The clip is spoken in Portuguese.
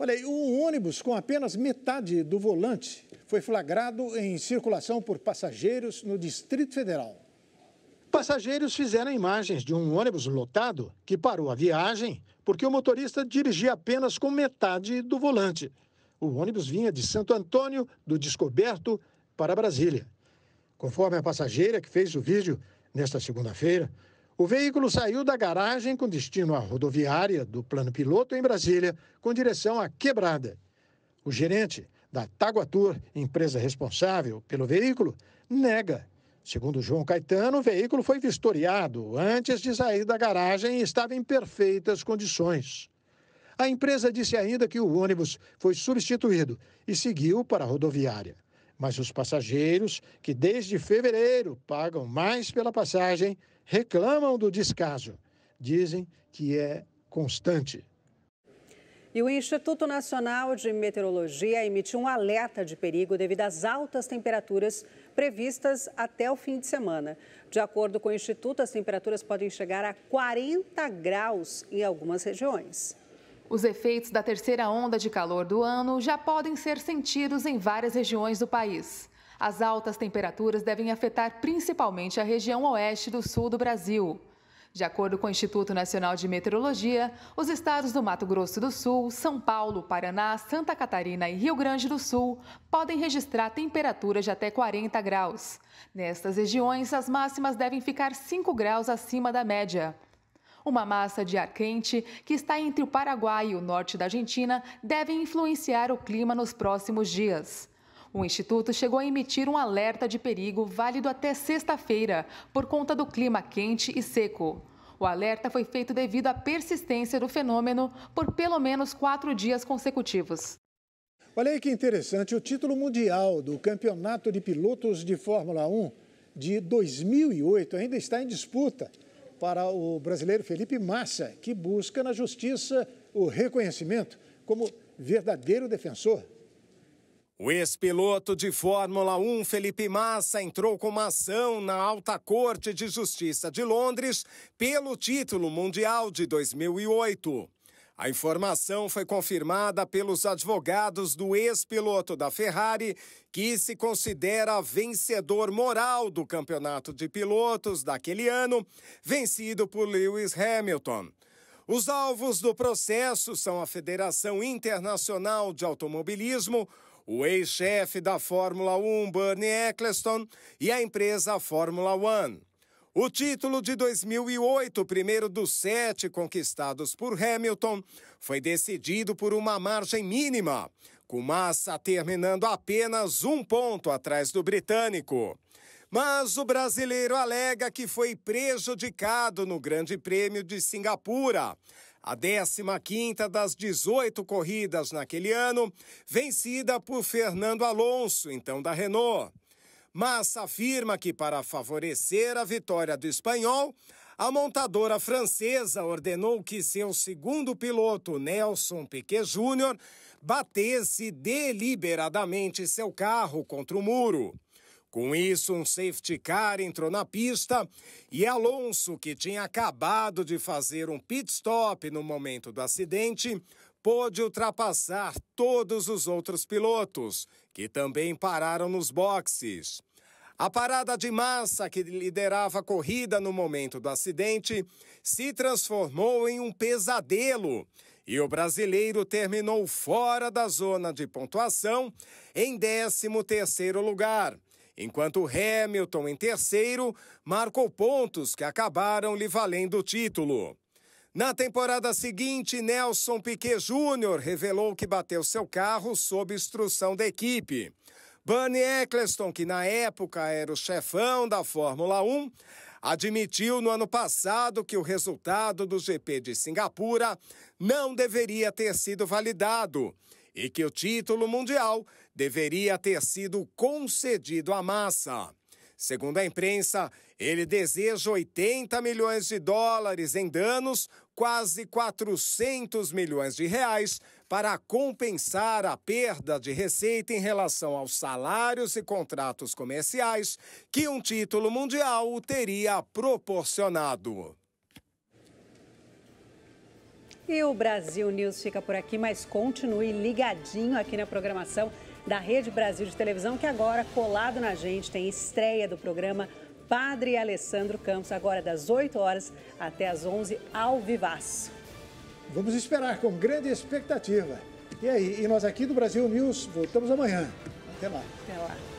Olha aí, um ônibus com apenas metade do volante foi flagrado em circulação por passageiros no Distrito Federal. Passageiros fizeram imagens de um ônibus lotado que parou a viagem porque o motorista dirigia apenas com metade do volante. O ônibus vinha de Santo Antônio do Descoberto para Brasília. Conforme a passageira que fez o vídeo nesta segunda-feira, o veículo saiu da garagem com destino à rodoviária do plano piloto em Brasília, com direção à Quebrada. O gerente da Taguatur, empresa responsável pelo veículo, nega. Segundo João Caetano, o veículo foi vistoriado antes de sair da garagem e estava em perfeitas condições. A empresa disse ainda que o ônibus foi substituído e seguiu para a rodoviária. Mas os passageiros, que desde fevereiro pagam mais pela passagem, reclamam do descaso. Dizem que é constante. E o Instituto Nacional de Meteorologia emitiu um alerta de perigo devido às altas temperaturas previstas até o fim de semana. De acordo com o Instituto, as temperaturas podem chegar a 40 graus em algumas regiões. Os efeitos da terceira onda de calor do ano já podem ser sentidos em várias regiões do país. As altas temperaturas devem afetar principalmente a região oeste do sul do Brasil. De acordo com o Instituto Nacional de Meteorologia, os estados do Mato Grosso do Sul, São Paulo, Paraná, Santa Catarina e Rio Grande do Sul podem registrar temperaturas de até 40 graus. Nestas regiões, as máximas devem ficar 5 graus acima da média. Uma massa de ar quente que está entre o Paraguai e o norte da Argentina deve influenciar o clima nos próximos dias. O Instituto chegou a emitir um alerta de perigo válido até sexta-feira, por conta do clima quente e seco. O alerta foi feito devido à persistência do fenômeno por pelo menos quatro dias consecutivos. Olha aí que interessante, o título mundial do Campeonato de Pilotos de Fórmula 1 de 2008 ainda está em disputa para o brasileiro Felipe Massa, que busca na justiça o reconhecimento como verdadeiro defensor o ex-piloto de Fórmula 1 Felipe Massa entrou com uma ação na Alta Corte de Justiça de Londres pelo título mundial de 2008. A informação foi confirmada pelos advogados do ex-piloto da Ferrari, que se considera vencedor moral do campeonato de pilotos daquele ano, vencido por Lewis Hamilton. Os alvos do processo são a Federação Internacional de Automobilismo, o ex-chefe da Fórmula 1, Bernie Eccleston, e a empresa Fórmula One. O título de 2008, primeiro dos sete conquistados por Hamilton, foi decidido por uma margem mínima, com Massa terminando apenas um ponto atrás do britânico. Mas o brasileiro alega que foi prejudicado no Grande Prêmio de Singapura, a 15ª das 18 corridas naquele ano, vencida por Fernando Alonso, então da Renault. Massa afirma que para favorecer a vitória do espanhol, a montadora francesa ordenou que seu segundo piloto, Nelson Piquet Jr., batesse deliberadamente seu carro contra o muro. Com isso, um safety car entrou na pista e Alonso, que tinha acabado de fazer um pit stop no momento do acidente, pôde ultrapassar todos os outros pilotos, que também pararam nos boxes. A parada de massa que liderava a corrida no momento do acidente se transformou em um pesadelo e o brasileiro terminou fora da zona de pontuação em 13º lugar enquanto Hamilton, em terceiro, marcou pontos que acabaram lhe valendo o título. Na temporada seguinte, Nelson Piquet Jr. revelou que bateu seu carro sob instrução da equipe. Bernie Eccleston, que na época era o chefão da Fórmula 1, admitiu no ano passado que o resultado do GP de Singapura não deveria ter sido validado e que o título mundial deveria ter sido concedido à massa. Segundo a imprensa, ele deseja 80 milhões de dólares em danos, quase 400 milhões de reais, para compensar a perda de receita em relação aos salários e contratos comerciais que um título mundial teria proporcionado. E o Brasil News fica por aqui, mas continue ligadinho aqui na programação da Rede Brasil de Televisão, que agora, colado na gente, tem estreia do programa Padre Alessandro Campos, agora das 8 horas até as 11, ao vivaço. Vamos esperar com grande expectativa. E aí, e nós aqui do Brasil News voltamos amanhã. Até lá. Até lá.